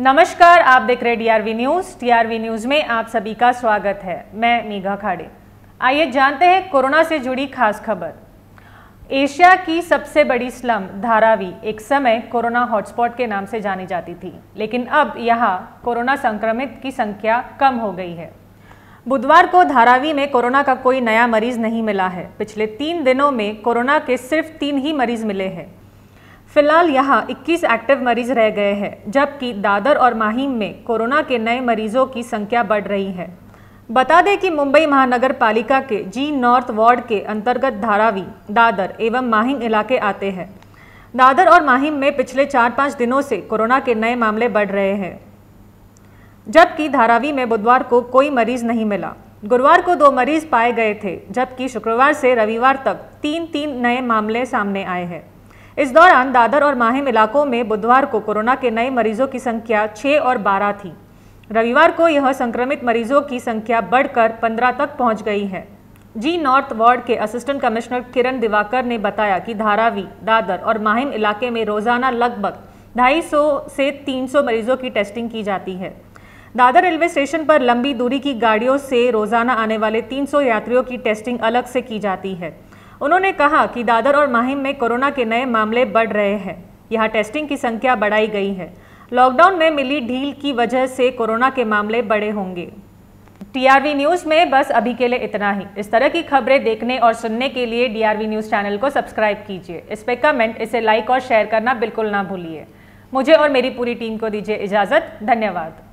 नमस्कार आप देख रहे डीआरवी न्यूज टीआरवी न्यूज में आप सभी का स्वागत है मैं मीघा खाड़े आइए जानते हैं कोरोना से जुड़ी खास खबर एशिया की सबसे बड़ी स्लम धारावी एक समय कोरोना हॉटस्पॉट के नाम से जानी जाती थी लेकिन अब यहाँ कोरोना संक्रमित की संख्या कम हो गई है बुधवार को धारावी में कोरोना का कोई नया मरीज नहीं मिला है पिछले तीन दिनों में कोरोना के सिर्फ तीन ही मरीज मिले हैं फिलहाल यहां 21 एक्टिव मरीज रह गए हैं जबकि दादर और माहिम में कोरोना के नए मरीजों की संख्या बढ़ रही है बता दें कि मुंबई महानगर पालिका के जी नॉर्थ वार्ड के अंतर्गत धारावी दादर एवं माहिम इलाके आते हैं दादर और माहिम में पिछले चार पाँच दिनों से कोरोना के नए मामले बढ़ रहे हैं जबकि धारावी में बुधवार को कोई मरीज नहीं मिला गुरुवार को दो मरीज पाए गए थे जबकि शुक्रवार से रविवार तक तीन तीन नए मामले सामने आए हैं इस दौरान दादर और माहिम इलाकों में बुधवार को कोरोना के नए मरीजों की संख्या छः और बारह थी रविवार को यह संक्रमित मरीजों की संख्या बढ़कर पंद्रह तक पहुंच गई है जी नॉर्थ वार्ड के असिस्टेंट कमिश्नर किरण दिवाकर ने बताया कि धारावी दादर और माहिम इलाके में रोजाना लगभग 250 से 300 मरीजों की टेस्टिंग की जाती है दादर रेलवे स्टेशन पर लंबी दूरी की गाड़ियों से रोजाना आने वाले 300 यात्रियों की टेस्टिंग अलग से की जाती है उन्होंने कहा कि दादर और माहिम में कोरोना के नए मामले बढ़ रहे हैं यहाँ टेस्टिंग की संख्या बढ़ाई गई है लॉकडाउन में मिली ढील की वजह से कोरोना के मामले बढ़े होंगे टीआरवी न्यूज में बस अभी के लिए इतना ही इस तरह की खबरें देखने और सुनने के लिए डीआरवी न्यूज चैनल को सब्सक्राइब कीजिए इस पर कमेंट इसे लाइक और शेयर करना बिल्कुल ना भूलिए मुझे और मेरी पूरी टीम को दीजिए इजाज़त धन्यवाद